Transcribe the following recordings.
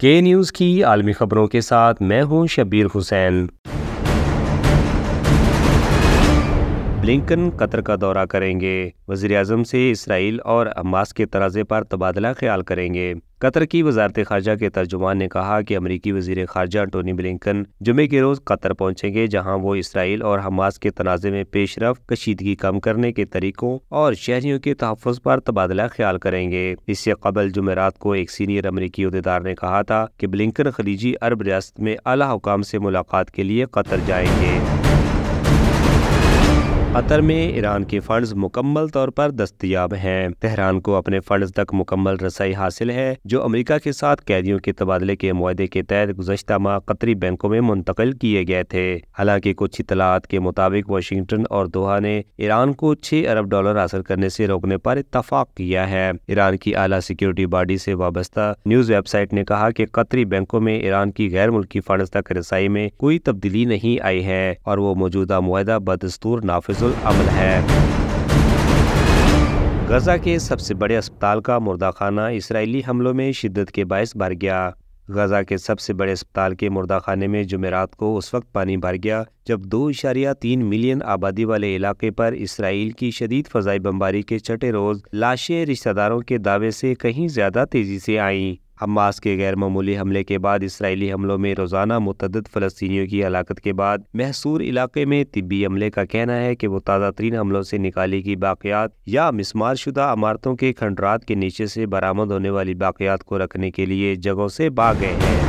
के न्यूज़ की आलमी खबरों के साथ मैं हूँ शबीर हुसैन ब्लिंकन कतर का दौरा करेंगे वजीर अजम से इसराइल और हमास के तराजे पर तबादला ख्याल करेंगे कतर की वजारत खारजा के तर्जुमान ने कहा कि अमरीकी वजीर खारजा टोनी ब्लिंकन जुमे के रोज कतर पहुंचेंगे जहां वो इसराइल और हमास के तनाजे में पेशरफ कशीदगी कम करने के तरीकों और शहरियों के तहफ़ पर तबादला ख्याल करेंगे इससे कबल जुमेरात को एक सीनियर अमरीकी अहदेदार ने कहा था कि ब्लिंकन खलीजी अरब रियासत में अला हुकाम से मुलाकात के लिए कतर जाएंगे कतर में ईरान के फंड्स मुकम्मल तौर पर दस्तियाब हैं तेहरान को अपने फंड्स तक मुकम्मल रसाई हासिल है जो अमेरिका के साथ कैदियों के तबादले के माहदे के तहत गुजशत माह कतरी बैंकों में मुंतकिल किए गए थे हालांकि कुछ इतलात के मुताबिक वाशिंगटन और दोहा ने ईरान को छह अरब डॉलर हासिल करने से रोकने पर इतफाक किया है ईरान की आला सिक्योरिटी बॉडी से वाबस्ता न्यूज वेबसाइट ने कहा कि कतरी बैंकों में ईरान की गैर मुल्की फंड तक रसाई में कोई तब्दीली नहीं आई है और वो मौजूदा माहा बदस्तूर नाफिज रद्दुल अमल है गजा के सबसे बड़े अस्पताल का मुर्दा खाना इसराइली हमलों में शिद्दत के बायस भर गया गजा के सबसे बड़े अस्पताल के मुर्दा खाने में जुमेरात को उस वक्त पानी भर गया जब दो इशारिया तीन मिलियन आबादी वाले इलाके पर इसराइल की शदीद फजाई बमबारी के छठे रोज लाशें रिश्तेदारों के दावे से कहीं ज्यादा तेजी से आईं हमास के गैर मामूली हमले के बाद इसराइली हमलों में रोज़ाना मुतद फ़लस्तियों की हलाकत के बाद महसूर इलाके में तिबी अमले का कहना है कि वो ताज़ा तरीन हमलों से निकाली की बाक़ियात या मिसमार शुदा इमारतों के खंडरात के नीचे से बरामद होने वाली बाक़ियात को रखने के लिए जगहों से भाग गए हैं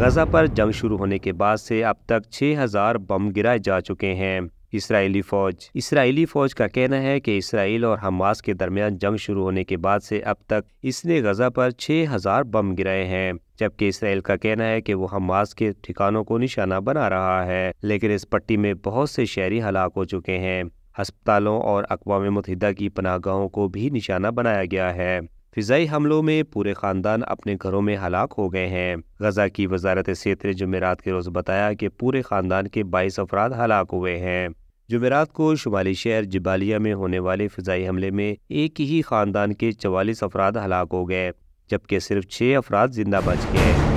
गज़ा पर जंग शुरू होने के बाद से अब तक 6000 बम गिराए जा चुके हैं इसराइली फौज इसराइली फौज का कहना है कि इसराइल और हमास के दरमियान जंग शुरू होने के बाद से अब तक इसने गजा पर 6000 बम गिराए हैं जबकि इसराइल का कहना है कि वो हमास के ठिकानों को निशाना बना रहा है लेकिन इस पट्टी में बहुत से शहरी हलाक हो चुके हैं अस्पतालों और अकवा मतहदा की पनागाहों को भी निशाना बनाया गया है फिजाई हमलों में पूरे खानदान अपने घरों में हलाक हो गए हैं गजा की वजारत सेहत ने जमेरात के रोज़ बताया कि पूरे खानदान के बाईस अफराद हलाक हुए हैं जुमेरात को शुमाली शहर जबालिया में होने वाले फ़जाई हमले में एक ही ख़ानदान के चवालीस अफराद हलाक हो गए जबकि सिर्फ छः अफराद जिंदा बच गए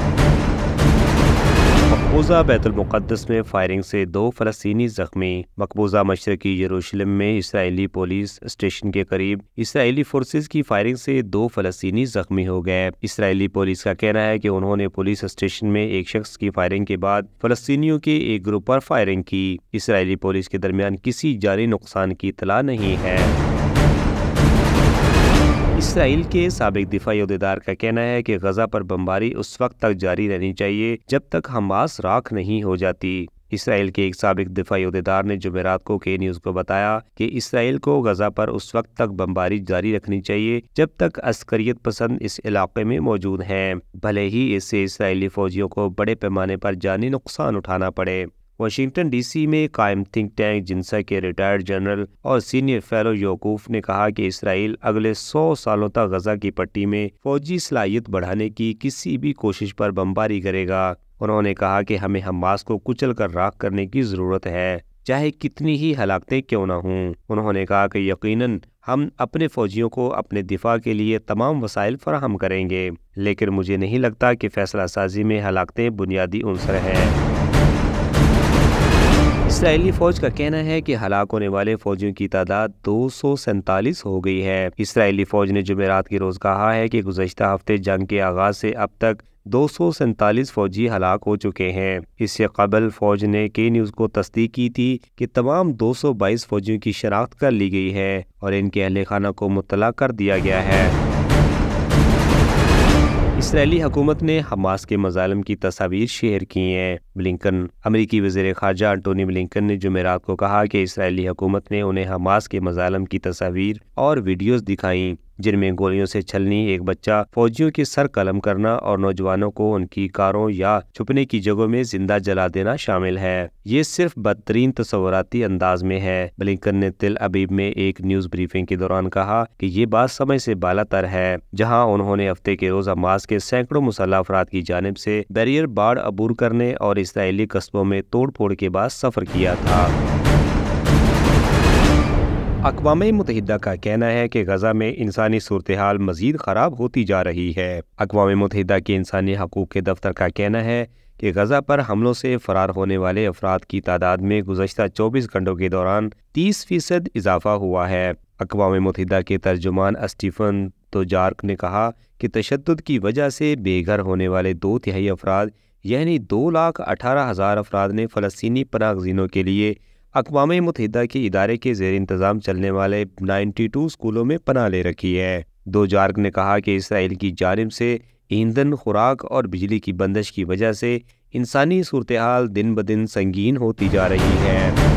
मकबूजा बैतुलमक़दस में फायरिंग से दो फलस्तनी जख्मी मकबूजा मशरकी यरूशलम में इसराइली पुलिस स्टेशन के करीब इसराइली फोर्सेज की फायरिंग से दो फलस्तनी जख्मी हो गए इसराइली पुलिस का कहना है कि उन्होंने पुलिस स्टेशन में एक शख्स की फायरिंग के बाद फलस्तियों के एक ग्रुप पर फायरिंग की इसराइली पुलिस के दरमियान किसी जारी नुकसान की इतला नहीं है इसराइल के सबक दिफाई अहदेदार का कहना है कि गजा पर बमबारी उस वक्त तक जारी रहनी चाहिए जब तक हमास राख नहीं हो जाती इसराइल के एक सबक दिफाई अहदेदार ने जुमेरात को के न्यूज़ को बताया कि इसराइल को गजा पर उस वक्त तक बमबारी जारी रखनी चाहिए जब तक अस्करियत पसंद इस इलाके में मौजूद हैं भले ही इससे इसराइली फौजियों को बड़े पैमाने पर जानी नुकसान उठाना पड़े वाशिंगटन डीसी में कायम थिंक टैंक जिनसा के रिटायर्ड जनरल और सीनियर फेलो योकूफ ने कहा कि इसराइल अगले सौ सालों तक गजा की पट्टी में फौजी सलाहियत बढ़ाने की किसी भी कोशिश पर बमबारी करेगा उन्होंने कहा कि हमें हमास को कुचल कर राख करने की जरूरत है चाहे कितनी ही हलाकतें क्यों ना हों उन्होंने कहा कि यकीनन हम अपने फौजियों को अपने दिफा के लिए तमाम वसाइल फराहम करेंगे लेकिन मुझे नहीं लगता कि फैसला साजी में हलाकतें बुनियादी अनसर है इसराइली फौज का कहना है कि हलाक होने वाले फौजियों की तादाद दो हो गई है इसराइली फौज ने जुमेरात के रोज कहा है कि गुजशत हफ्ते जंग के आगाज से अब तक दो फौजी हलाक हो चुके हैं इससे कबल फौज ने के न्यूज को तस्दीक की थी कि तमाम 222 फौजियों की शनाख्त कर ली गई है और इनके अहल खाना को मुतला कर दिया गया है इसराइली हुकूमत ने हमास के मजालम की तस्वीर शेयर की हैं ब्लिंकन अमरीकी वजीर खारजा अंटोनी ब्लिंकन ने जमेरात को कहा कि इसराइली हुकूमत ने उन्हें हमास के मजालम की तस्वीर और वीडियोज दिखाई जिनमें गोलियों से छलनी एक बच्चा फौजियों की सर कलम करना और नौजवानों को उनकी कारों या छुपने की जगहों में जिंदा जला देना शामिल है ये सिर्फ बदतरीन तस्वराती अंदाज में है ब्लिंकन ने तिल अबीब में एक न्यूज ब्रीफिंग के दौरान कहा कि ये बात समय से बालातर है जहाँ उन्होंने हफ्ते के रोज हमास के सैकड़ों मुसल्ह अफराद की जानब से बैरियर बाढ़ अबूर करने और इसराइली कस्बों में तोड़ फोड़ के बाद सफर किया था अकवाम मुतहदा का कहना है कि गजा में इंसानी सूरत हाल मजीद ख़राब होती जा रही है अकवाम मुतहदा के इंसानी हकूक़ के दफ्तर का कहना है कि गजा पर हमलों से फ़रार होने वाले अफराद की तादाद में गुजशत चौबीस घंटों के दौरान तीस फीसद इजाफा हुआ है अकवाम मुतहदा के तर्जुमान स्टीफन जार्क ने कहा कि तशद की वजह से बेघर होने वाले दो तिहाई अफराद यानी दो लाख अठारह हज़ार अफराद ने फ़लस्तनी पनागजीनों के लिए अकवाम मुतहदा के इदारे के जेर इंतज़ाम चलने वाले 92 स्कूलों में पना ले रखी है दो जार्ग ने कहा कि इसराइल की जानब से ईंधन खुराक और बिजली की बंदिश की वजह से इंसानी सूरत हाल दिन ब दिन संगीन होती जा रही है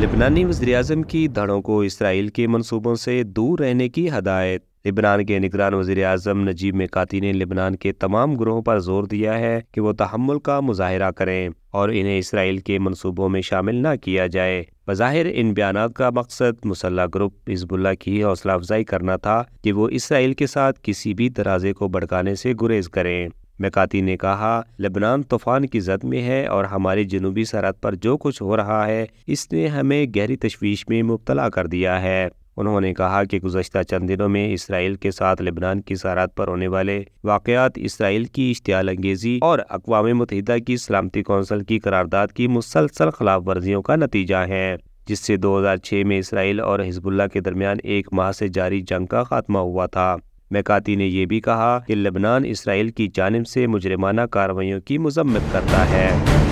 लिबनानी वजी अजम की धड़ों को इसराइल के मनसूबों से दूर रहने की हदायत लिबनान के निगरान वजीर अजम नजीब मेकाती ने लिबनान के तमाम ग्रोहों पर जोर दिया है कि वो तहमुल का मुजाहरा करें और इन्हें इसराइल के मनसूबों में शामिल न किया जाए बज़ाहिर इन बयान का मकसद मुसल्ह ग्रुप हिजबुल्ला की हौसला अफजाई करना था कि वो इसराइल के साथ किसी भी दराजे को भड़काने से गुरेज करें मेकाती ने कहा लेबनान तूफान की जद में है और हमारी जनूबी सरहद पर जो कुछ हो रहा है इसने हमें गहरी तशवीश में मुबतला कर दिया है उन्होंने कहा कि गुजशत चंद दिनों में इसराइल के साथ लेबनान की सारात पर होने वाले वाकयात इसराइल की इश्तियाल अंगेजी और अकवा मुतहदा की सलामती कौंसल की करारदाद की मुसलसल खिलाफ वर्जियों का नतीजा है जिससे 2006 में इसराइल और हिजबुल्ला के दरमियान एक माह से जारी जंग का खात्मा हुआ था मैकाती ने यह भी कहा कि लेबनान इसराइल की जानब से मुजरमाना कार्रवाई की मजम्मत करता है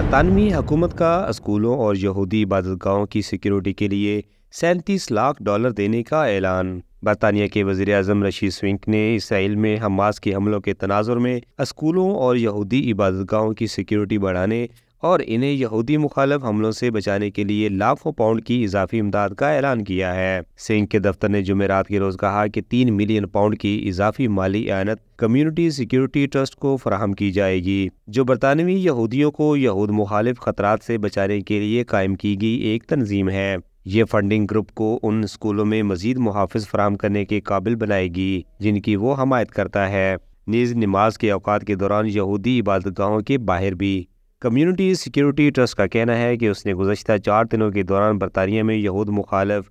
बरतानवी हुकूमत का स्कूलों और यहूदी इबादत गाहों की सिक्योरिटी के लिए सैंतीस लाख डॉलर देने का ऐलान बरतानिया के वजीर अजम रशीद स्विंक ने इसराइल में हमास के हमलों के तनाजर में स्कूलों और यहूदी इबादत गाहों की सिक्योरिटी बढ़ाने और इन्हें यहूदी मुखालफ हमलों से बचाने के लिए लाखों पाउंड की इजाफी इमदाद का ऐलान किया है सिंह के दफ्तर ने जुमेरात के रोज कहा कि तीन मिलियन पाउंड की इजाफी माली आनत कम्युनिटी सिक्योरिटी ट्रस्ट को फराहम की जाएगी जो बरतानवी यहूदियों को यहूद मुखालिफ खतरात से बचाने के लिए कायम की गई एक तंजीम है ये फंडिंग ग्रुप को उन स्कूलों में मजीद मुहाफ़ फराम करने के काबिल बनाएगी जिनकी वो हमायत करता है नीज़ नमाज के अवकात के दौरान यहूदी इबादत गाहों के बाहर भी कम्युनिटी सिक्योरिटी ट्रस्ट का कहना है कि उसने गुजशत चार दिनों के दौरान बरतानिया में यहूद मुखालफ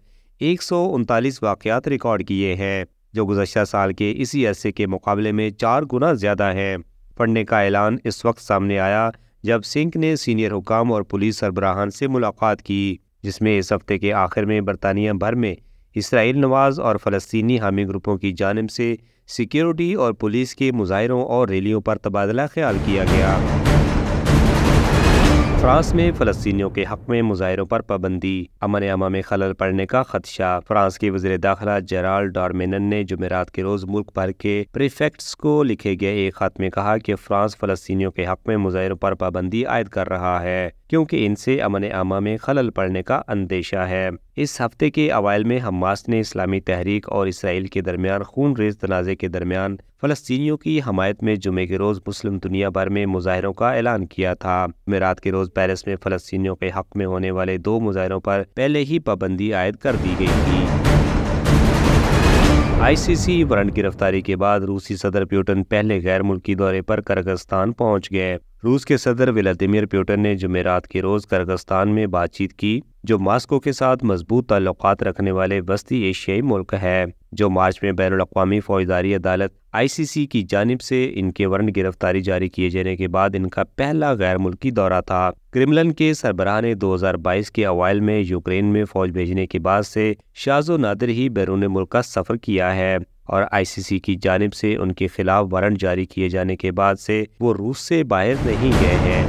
एक सौ उनतालीस वाक़ात रिकॉर्ड किए हैं जो गुजशत साल के इसी अरसे के मुकाबले में चार गुना ज़्यादा हैं पढ़ने का ऐलान इस वक्त सामने आया जब सिंह ने सीनियर हुकाम और पुलिस सरबराहान से मुलाकात की जिसमें इस हफ्ते के आखिर में बरतानिया भर में इसराइल नवाज और फ़लस्तनी हामी ग्रुपों की जानब से सिक्योरिटी और पुलिस के मुजाहरों और रैलियों पर तबादला ख्याल किया गया फ्रांस में फलस्तियों के हक में मुजाहरों पर पाबंदी अमन अमा में खलल पड़ने का खदशा फ्रांस के वजीर दाखिला जराल डॉर्मेनन ने जुमेरात के रोज मुल्क भर के प्रीफेक्ट्स को लिखे गए एक खत में कहा कि फ्रांस फलस्तियों के हक में मुजाहरों पर पाबंदी आयद कर रहा है क्योंकि इनसे अमन अमा में खलल पड़ने का अंदेशा है इस हफ्ते के अवैल में हमास ने इस्लामी तहरीक और इसराइल के दरमियान खून रेज तनाज़े के दरमियान फलस्तियों की हमायत में जुमे के रोज़ मुस्लिम दुनिया भर में मुजाहरों का ऐलान किया था जमेरात के रोज़ पैरिस में फलस्तियों के हक में होने वाले दो मुजाहरों पर पहले ही पाबंदी आयद कर दी गई थी आईसीसी वारंट गिरफ्तारी के बाद रूसी सदर प्यूटन पहले गैर मुल्की दौरे पर करगस्तान पहुंच गए रूस के सदर व्लादिमिर प्यूटन ने जुमेरात के रोज करगस्तान में बातचीत की जो मास्को के साथ मजबूत ताल्लुक रखने वाले वस्ती एशियाई मुल्क है जो मार्च में बैन अवी फौजदारी अदालत आईसीसी की जानब से इनके वर्ण गिरफ्तारी जारी किए जाने के बाद इनका पहला गैर मुल्की दौरा था क्रिमलन के सरबराह ने 2022 के अवाइल में यूक्रेन में फौज भेजने के बाद से शाजो नादिर ही बैरून मुल्क का सफर किया है और आईसीसी की जानब से उनके खिलाफ वारंट जारी किए जाने के बाद से वो रूस से बाहर नहीं गए हैं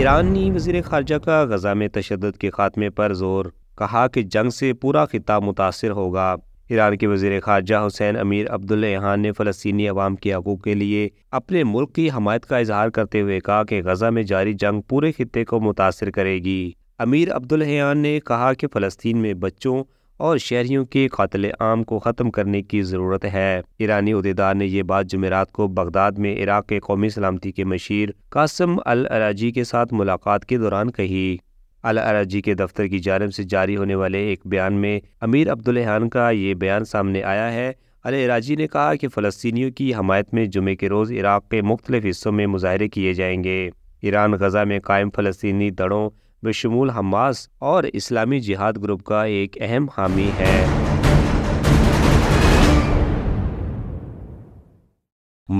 ईरानी वजीर खारजा का गजा में तशद के खात्मे पर जोर कहा कि जंग से पूरा खिताब मुतासर होगा ईरान के वजीर खारजा हुसैन अमीर अब्दुल यहाँ ने फ़लस्तनी अवाम के हकूक़ के लिए अपने मुल्क की हमायत का इजहार करते हुए कहा कि गजा में जारी जंग पूरे खत्े को मुतासर करेगी अमीर अब्दुल हयान ने कहा कि फ़लस्तीन में बच्चों और शहरीों के कतल आम को ख़त्म करने की ज़रूरत है ईरानी अहदेदार ने यह बात जमेरात को बगदाद में इराक़ के कौमी सलामती के मशीर कासम अल अराजी के साथ मुलाकात के दौरान कही अल अराजी के दफ्तर की जानब से जारी होने वाले एक बयान में अमीर अब्दुल्हान का ये बयान सामने आया है अल अराजी ने कहा कि फ़लस्तियों की हमायत में जुमे के रोज़ इराक़ के मुख्तलिफ हिस्सों में मुजाहरे किए जाएंगे ईरान गजा में कायम फ़लस्तनी दड़ों बशमूल हमास और इस्लामी जिहाद ग्रुप का एक अहम हामी है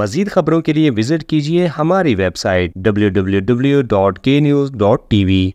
मजीद खबरों के लिए विजिट कीजिए हमारी website W W W dot K news dot T we